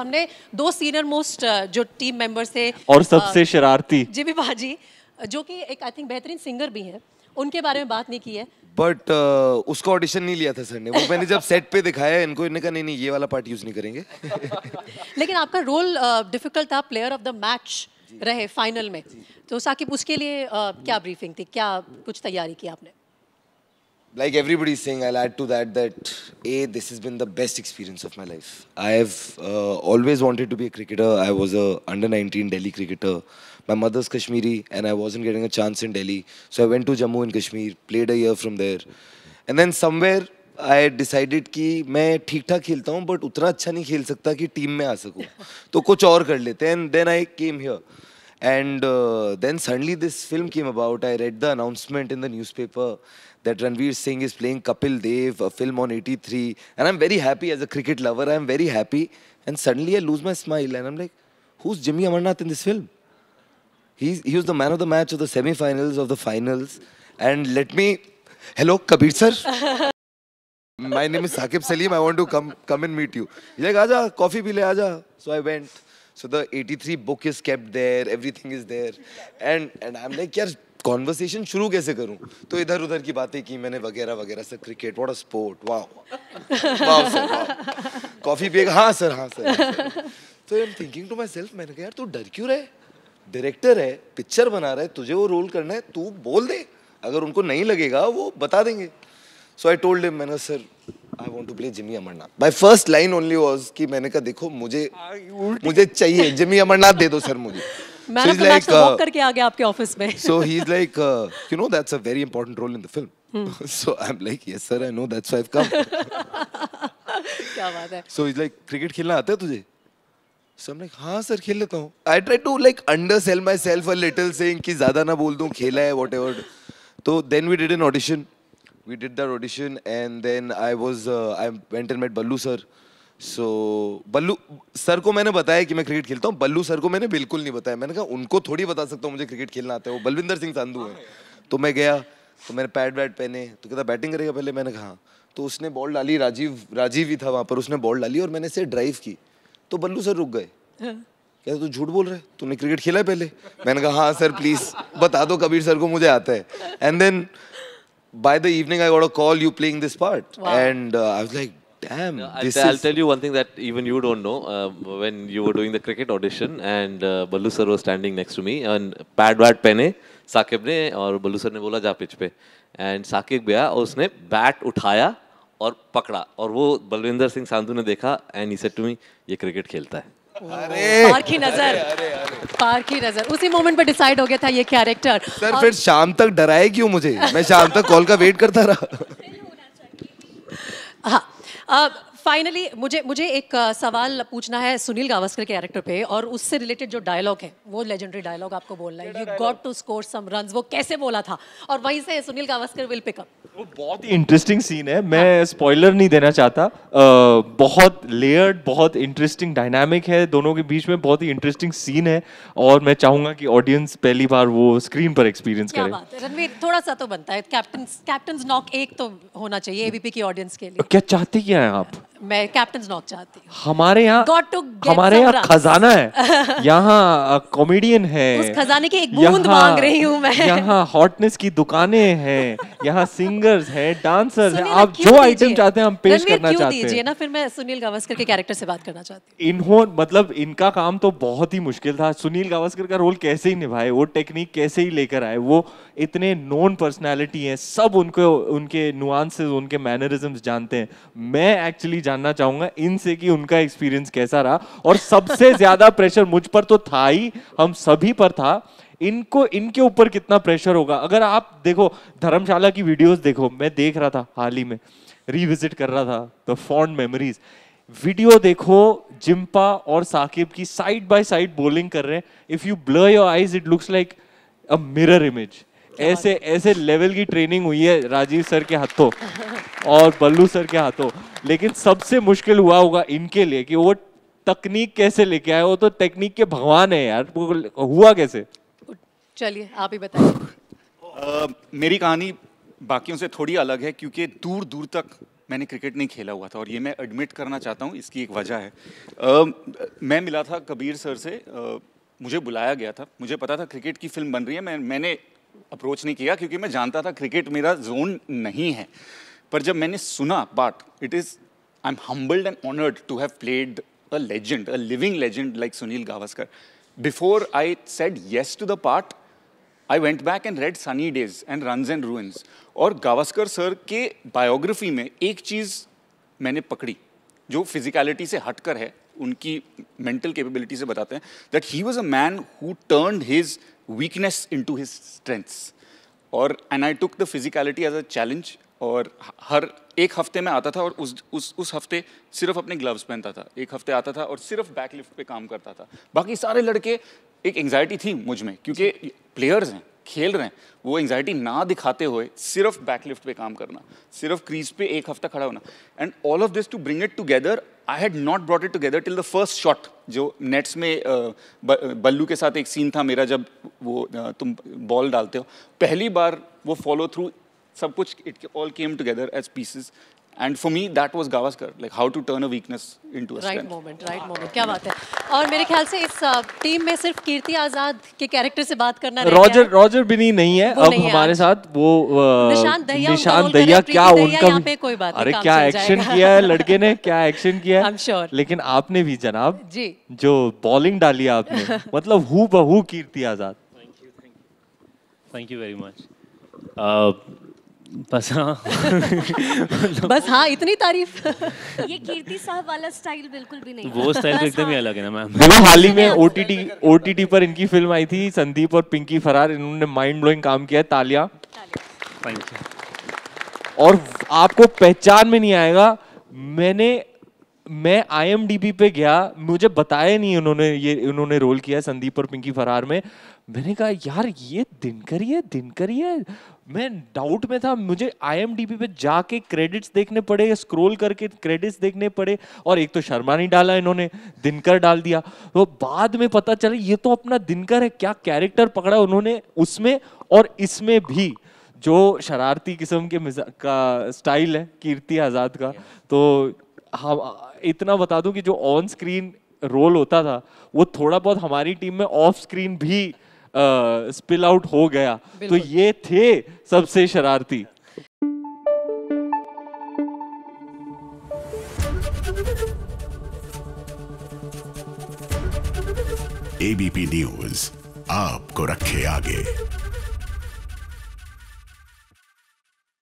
हमने दो senior most uh, जो टीम मेंबर्स थे और uh, सबसे आ, शरारती जी भी भाजी जो कि एक आई थिंक बेहतरीन सिंगर भी हैं उनके बारे में बात नहीं की है बट uh, उसका ऑडिशन नहीं लिया था सर ने वो मैंने जब सेट पे दिखाया इनको इन्हें कहा नहीं नहीं ये वाला पार्ट यूज नहीं करेंगे लेकिन आपका रोल डिफिकल्ट uh, था प्लेयर ऑफ द मैच रहे फाइनल में तो साकिब उसके लिए uh, क्या ब्रीफिंग थी क्या कुछ तैयारी की आपने like everybody's saying, I'll add to that that A, this has been the best experience of my life. I have uh, always wanted to be a cricketer. I was a under 19 Delhi cricketer. My mother's Kashmiri and I wasn't getting a chance in Delhi. So I went to Jammu and Kashmir, played a year from there. And then somewhere I decided कि मैं ठीक ठाक खेलता हूँ but उतना अच्छा नहीं खेल सकता कि टीम में आ सकूँ तो कुछ और कर लेते हैं and then I came here And uh, then suddenly this film came about. I read the announcement in the newspaper that Ranveer Singh is playing Kapil Dev, a film on 83. And I'm very happy as a cricket lover. I'm very happy. And suddenly I lose my smile and I'm like, who's Jimmy Amarnath in this film? He's, he was the man of the match of the semi-finals, of the finals. And let me... Hello, Kabir sir. My name is Saqib Salim. I want to come come and meet you. He's like, Aja, coffee pile, Aja. So I went. So the 83 book is kept there, everything is there. And, and I'm like, yaar, conversation शुरू कैसे करूं तो इधर उधर की बातें की मैंने वगैरह वगैरह sir cricket what a sport wow wow sir coffee पिएगा हाँ सर हाँ सर तो I am thinking to myself मैंने कहा यार तू डर क्यों रहे डायरेक्टर है पिक्चर बना रहा है तुझे वो रोल करना है तू बोल दे अगर उनको नहीं लगेगा वो बता देंगे सो आई टोल्ड हिम मैंने sir I want to play Jimmy Amarnath by first line only was कि मैंने कहा देखो मुझे मुझे चाहिए जिमी अमरनाथ दे दो सर मुझे मैच तो वॉक करके आ गया आपके ऑफिस में क्या बात है खेलना आता है तुझे so, like, हाँ सर खेल लेता हूँ कि ज़्यादा ना बोल दूँ खेला है तो then we did an audition we did that audition and then I was uh, I went and met Ballu sir. So Ballu sir को मैंने बताया कि मैं क्रिकेट खेलता हूँ Ballu sir को मैंने बिल्कुल नहीं बताया मैंने कहा उनको थोड़ी बता सकता हूँ मुझे क्रिकेट खेलना आता है वो बलविंदर सिंह संधू हैं तो मैं गया तो मैंने पैड वैट पहने तो कहता बैटिंग करेगा पहले मैंने कहा हाँ। तो उसने बॉल डाली राजीव राजीव ही था वहाँ पर उसने बॉल डाली और मैंने इसे ड्राइव की तो बल्लू सर रुक गए हाँ। कहते तू झूठ बोल रहे तूने क्रिकेट खेला है पहले मैंने कहा हाँ सर प्लीज़ बता दो कबीर सर को मुझे आता है and then by the evening I got a call you playing this part. Wow. And uh, I was like, damn. No, this I'll, is I'll, tell you one thing that even you don't know. Uh, when you were doing the cricket audition and uh, Ballu sir was standing next to me and pad bat pehne saqib ne aur ballu sir ne bola ja pitch pe and saqib gaya और उसने bat उठाया और पकड़ा और वो बलविंदर सिंह साधु ने देखा and he said to me ये क्रिकेट खेलता है पार की नजर अरे, अरे, पार की नजर उसी मोमेंट पे डिसाइड हो गया था ये कैरेक्टर सर फिर शाम तक डराए क्यों मुझे मैं शाम तक कॉल का वेट करता रहा हाँ फाइनली मुझे मुझे एक सवाल पूछना है सुनील गावस्कर के कैरेक्टर पे और उससे रिलेटेड जो डायलॉग है वो लेजेंडरी डायलॉग आपको बोलना है you got to score some runs वो कैसे बोला था और वहीं से Sunil Gavaskar will pick up वो बहुत ही इंटरेस्टिंग सीन है मैं स्पॉइलर हाँ। नहीं देना चाहता बहुत लेयर्ड बहुत इंटरेस्टिंग डायनामिक है दोनों के बीच में बहुत ही इंटरेस्टिंग सीन है और मैं चाहूंगा कि ऑडियंस पहली बार वो स्क्रीन पर एक्सपीरियंस करे रणवीर थोड़ा सा तो बनता है कैप्टन कैप्टन नॉक एक तो होना चाहिए एबीपी की ऑडियंस के लिए क्या चाहते क्या है आप मैं कैप्टन नॉक चाहती हूँ हमारे यहाँ हमारे यहाँ खजाना है यहाँ कॉमेडियन है उस खजाने की एक बूंद मांग रही हूँ मैं यहाँ हॉटनेस की दुकानें हैं यहाँ सिंगर्स हैं डांसर्स हैं आप जो आइटम चाहते हैं हम पेश करना चाहते हैं ना फिर मैं सुनील गावस्कर के कैरेक्टर से बात करना चाहती हूँ इन्होंने मतलब इनका काम तो बहुत ही मुश्किल था सुनील गावस्कर का रोल कैसे ही निभाए वो टेक्निक कैसे ही लेकर आए वो इतने नॉन पर्सनैलिटी हैं सब उनको उनके नुआंस उनके मैनरिज्म जानते हैं मैं एक्चुअली जानना चाहूंगा इनसे कि उनका एक्सपीरियंस कैसा रहा और सबसे ज्यादा प्रेशर मुझ पर तो था ही हम सभी पर था इनको इनके ऊपर कितना प्रेशर होगा अगर आप देखो धर्मशाला की वीडियोस देखो मैं देख रहा था हाल ही में रिविजिट कर रहा था द फॉन्ड मेमोरीज वीडियो देखो जिम्पा और साकिब की साइड बाय साइड बॉलिंग कर रहे हैं if you blur your eyes it looks like a mirror image ऐसे ऐसे लेवल की ट्रेनिंग हुई है राजीव सर के हाथों और बल्लू सर के हाथों लेकिन सबसे मुश्किल हुआ होगा इनके लिए कि वो तकनीक कैसे लेके आए वो तो तकनीक के भगवान है यार वो हुआ कैसे चलिए आप ही बताइए uh, मेरी कहानी बाकियों से थोड़ी अलग है क्योंकि दूर दूर तक मैंने क्रिकेट नहीं खेला हुआ था और ये मैं एडमिट करना चाहता हूँ इसकी एक वजह है uh, मैं मिला था कबीर सर से uh, मुझे बुलाया गया था मुझे पता था क्रिकेट की फिल्म बन रही है मैं मैंने अप्रोच नहीं किया क्योंकि मैं जानता था क्रिकेट मेरा जोन नहीं है पर जब मैंने सुना but it is I am humbled and honoured to have played a legend a living legend like Sunil Gavaskar before I said yes to the part I went back and read Sunny Days and run and ruins और Gavaskar sir के biography में एक चीज़ मैंने पकड़ी जो physicality से हटकर है उनकी मेंटल कैपेबिलिटी से बताते हैं that he was a man who turn his weakness into his strengths और and I took the physicality as a challenge और हर एक हफ्ते में आता था और उस उस उस हफ्ते सिर्फ अपने ग्लव्स पहनता था एक हफ्ते आता था और सिर्फ बैकलिफ्ट पे काम करता था बाकी सारे लड़के एक एंगजाइटी थी मुझ में क्योंकि प्लेयर्स हैं खेल रहे हैं वो एंगजाइटी ना दिखाते हुए सिर्फ बैकलिफ्ट पे काम करना सिर्फ क्रीज पे एक हफ्ता खड़ा होना and all of this to bring it together I had not brought it together till the first shot जो नेट्स में बल्लू के साथ एक सीन था मेरा जब वो तुम बॉल डालते हो पहली बार वो फॉलो थ्रू सब कुछ it all came together as pieces and for me that was Gavaskar like how to turn a weakness into right moment right moment क्या बात है और मेरे ख्याल से इस टीम uh, में सिर्फ कीर्ति आजाद के कैरेक्टर से बात करना रॉजर रॉजर भी नहीं नहीं है अब नहीं हमारे साथ वो uh, निशान दहिया क्या उनका पे कोई बात अरे क्या एक्शन किया है लड़के ने क्या एक्शन किया है लेकिन आपने भी जनाब जी जो बॉलिंग डाली आपने मतलब हु बहु Kirti Azad thank you thank you very much बस हाँ बस हाँ इतनी तारीफ ये कीर्ति साहब वाला स्टाइल बिल्कुल भी नहीं वो स्टाइल तो एकदम ही हाँ। अलग है ना मैम देखो हाल ही में ओटीटी ओटीटी पर इनकी फिल्म आई थी संदीप और पिंकी फरार इन्होंने माइंड ब्लोइंग काम किया है तालिया और आपको पहचान में नहीं आएगा मैंने मैं आई पे गया मुझे बताया नहीं उन्होंने ये उन्होंने रोल किया संदीप और पिंकी फरार में मैंने कहा यार ये दिनकर करिए दिन दिनकर मैं डाउट में था मुझे आई पे जाके क्रेडिट्स देखने पड़े स्क्रॉल करके क्रेडिट्स देखने पड़े और एक तो शर्मा नहीं डाला इन्होंने दिनकर डाल दिया तो बाद में पता चला ये तो अपना दिनकर है क्या कैरेक्टर पकड़ा उन्होंने उसमें और इसमें भी जो शरारती किस्म के का स्टाइल है कीर्ति आज़ाद का तो हम इतना बता दूं कि जो ऑन स्क्रीन रोल होता था वो थोड़ा बहुत हमारी टीम में ऑफ स्क्रीन भी स्पिल uh, आउट हो गया तो ये थे सबसे शरारती एबीपी न्यूज आपको रखे आगे